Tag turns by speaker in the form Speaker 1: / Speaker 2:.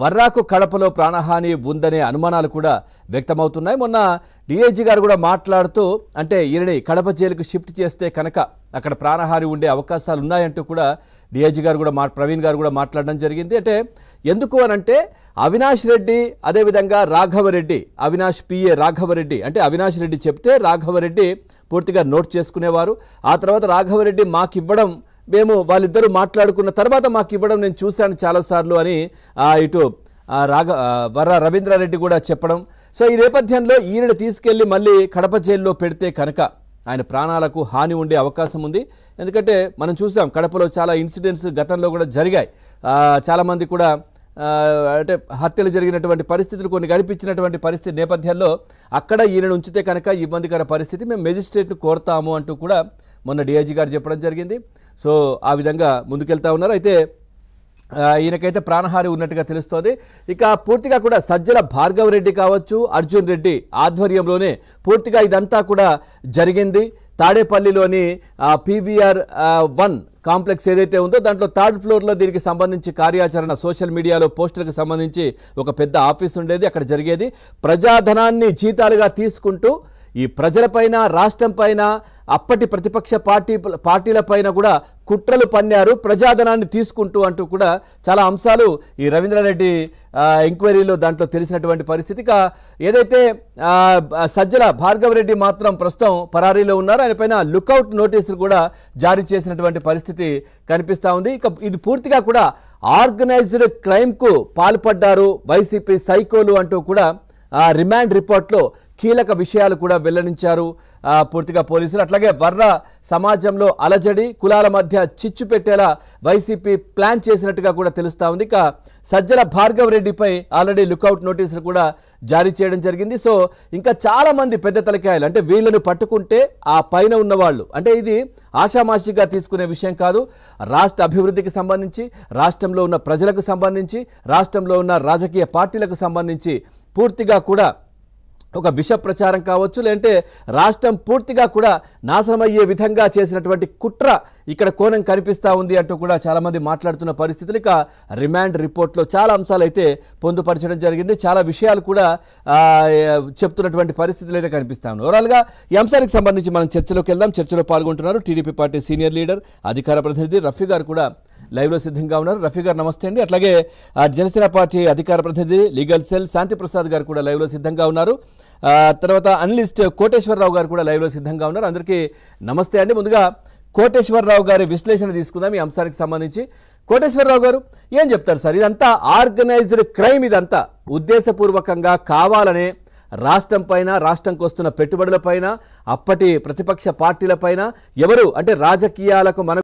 Speaker 1: వర్రాకు కడపలో ప్రాణహాని ఉందనే అనుమానాలు కూడా వ్యక్తమవుతున్నాయి మొన్న డిఐజీ గారు కూడా మాట్లాడుతూ అంటే ఈయనని కడప జైలుకు షిఫ్ట్ చేస్తే కనుక అక్కడ ప్రాణహాని ఉండే అవకాశాలు ఉన్నాయంటూ కూడా డిఐజీ గారు కూడా మా ప్రవీణ్ గారు కూడా మాట్లాడడం జరిగింది అంటే ఎందుకు అనంటే అవినాష్ రెడ్డి అదేవిధంగా రాఘవరెడ్డి అవినాష్ పిఏ రాఘవరెడ్డి అంటే అవినాష్ రెడ్డి చెప్తే రాఘవరెడ్డి పూర్తిగా నోట్ చేసుకునేవారు ఆ తర్వాత రాఘవరెడ్డి మాకు ఇవ్వడం మేము వాళ్ళిద్దరూ మాట్లాడుకున్న తర్వాత మాకు ఇవ్వడం నేను చూశాను చాలాసార్లు అని ఇటు రాఘ వర్ర రవీంద్రారెడ్డి కూడా చెప్పడం సో ఈ నేపథ్యంలో ఈయనను తీసుకెళ్లి మళ్ళీ కడప జైల్లో పెడితే కనుక ఆయన ప్రాణాలకు హాని ఉండే అవకాశం ఉంది ఎందుకంటే మనం చూసాం కడపలో చాలా ఇన్సిడెంట్స్ గతంలో కూడా జరిగాయి చాలామంది కూడా అంటే హత్యలు జరిగినటువంటి పరిస్థితులు కొన్ని కనిపించినటువంటి పరిస్థితి నేపథ్యంలో అక్కడ ఈయనను ఉంచితే కనుక ఇబ్బందికర పరిస్థితి మేము మెజిస్ట్రేట్ను కోరుతాము అంటూ కూడా మొన్న డిఐజీ గారు చెప్పడం జరిగింది సో ఆ విధంగా ముందుకెళ్తా ఉన్నారు అయితే ఈయనకైతే ప్రాణహారి ఉన్నట్టుగా తెలుస్తోంది ఇక పూర్తిగా కూడా సజ్జల భార్గవ రెడ్డి కావచ్చు అర్జున్ రెడ్డి ఆధ్వర్యంలోనే పూర్తిగా ఇదంతా కూడా జరిగింది తాడేపల్లిలోని పీవీఆర్ వన్ కాంప్లెక్స్ ఏదైతే ఉందో దాంట్లో థర్డ్ ఫ్లోర్లో దీనికి సంబంధించి కార్యాచరణ సోషల్ మీడియాలో పోస్టులకు సంబంధించి ఒక పెద్ద ఆఫీస్ ఉండేది అక్కడ జరిగేది ప్రజాధనాన్ని జీతాలుగా తీసుకుంటూ ఈ ప్రజలపైన రాష్ట్రంపైన అప్పటి ప్రతిపక్ష పార్టీ పార్టీలపైన కూడా కుట్రలు పన్నారు ప్రజాధనాన్ని తీసుకుంటూ అంటూ కూడా చాలా అంశాలు ఈ రవీంద్రారెడ్డి ఎంక్వైరీలో దాంట్లో తెలిసినటువంటి పరిస్థితిగా ఏదైతే సజ్జల భార్గవ రెడ్డి మాత్రం ప్రస్తుతం పరారీలో ఉన్నారో ఆయన పైన లుకౌట్ నోటీసులు కూడా జారీ చేసినటువంటి పరిస్థితి కనిపిస్తూ ఉంది ఇక ఇది పూర్తిగా కూడా ఆర్గనైజ్డ్ క్రైమ్కు పాల్పడ్డారు వైసీపీ సైకోలు అంటూ కూడా రిమాండ్ రిపోర్ట్లో కీలక విషయాలు కూడా వెల్లడించారు పూర్తిగా పోలీసులు అట్లాగే వర్ర సమాజంలో అలజడి కులాల మధ్య చిచ్చు పెట్టేలా వైసీపీ ప్లాన్ చేసినట్టుగా కూడా తెలుస్తూ ఉంది ఇక సజ్జల భార్గవ్ రెడ్డిపై ఆల్రెడీ లుకౌట్ నోటీసులు కూడా జారీ చేయడం జరిగింది సో ఇంకా చాలామంది పెద్ద తలకాయలు అంటే వీళ్ళను పట్టుకుంటే ఆ పైన ఉన్నవాళ్ళు అంటే ఇది ఆషామాషిగా తీసుకునే విషయం కాదు రాష్ట్ర అభివృద్ధికి సంబంధించి రాష్ట్రంలో ఉన్న ప్రజలకు సంబంధించి రాష్ట్రంలో ఉన్న రాజకీయ పార్టీలకు సంబంధించి పూర్తిగా కూడా ఒక విష ప్రచారం కావచ్చు లేదంటే రాష్ట్రం పూర్తిగా కూడా నాశనమయ్యే విధంగా చేసినటువంటి కుట్ర ఇక్కడ కోణం కనిపిస్తూ ఉంది అంటూ కూడా చాలామంది మాట్లాడుతున్న పరిస్థితులు ఇక రిమాండ్ రిపోర్ట్లో చాలా అంశాలు అయితే పొందుపరచడం జరిగింది చాలా విషయాలు కూడా చెప్తున్నటువంటి పరిస్థితులు అయితే కనిపిస్తా ఉన్నాయి ఓవరాల్గా ఈ అంశానికి సంబంధించి మనం చర్చలోకి వెళ్దాం చర్చలో పాల్గొంటున్నారు టీడీపీ పార్టీ సీనియర్ లీడర్ అధికార ప్రతినిధి రఫీ గారు కూడా లైవ్లో సిద్ధంగా ఉన్నారు రఫీ గారు నమస్తే అండి అట్లాగే జనసేన పార్టీ అధికార ప్రతినిధి లీగల్ సెల్ శాంతి ప్రసాద్ గారు కూడా లైవ్లో సిద్ధంగా ఉన్నారు తర్వాత అనలిస్ట్ కోటేశ్వరరావు గారు కూడా లైవ్లో సిద్ధంగా ఉన్నారు అందరికీ నమస్తే అండి ముందుగా కోటేశ్వరరావు గారి విశ్లేషణ తీసుకుందాం ఈ అంశానికి సంబంధించి కోటేశ్వరరావు గారు ఏం చెప్తారు సార్ ఇదంతా ఆర్గనైజ్డ్ క్రైమ్ ఇదంతా ఉద్దేశపూర్వకంగా కావాలనే రాష్ట్రం పైన రాష్ట్రంకి వస్తున్న పెట్టుబడులపైన అప్పటి ప్రతిపక్ష పార్టీలపైన ఎవరు అంటే రాజకీయాలకు మన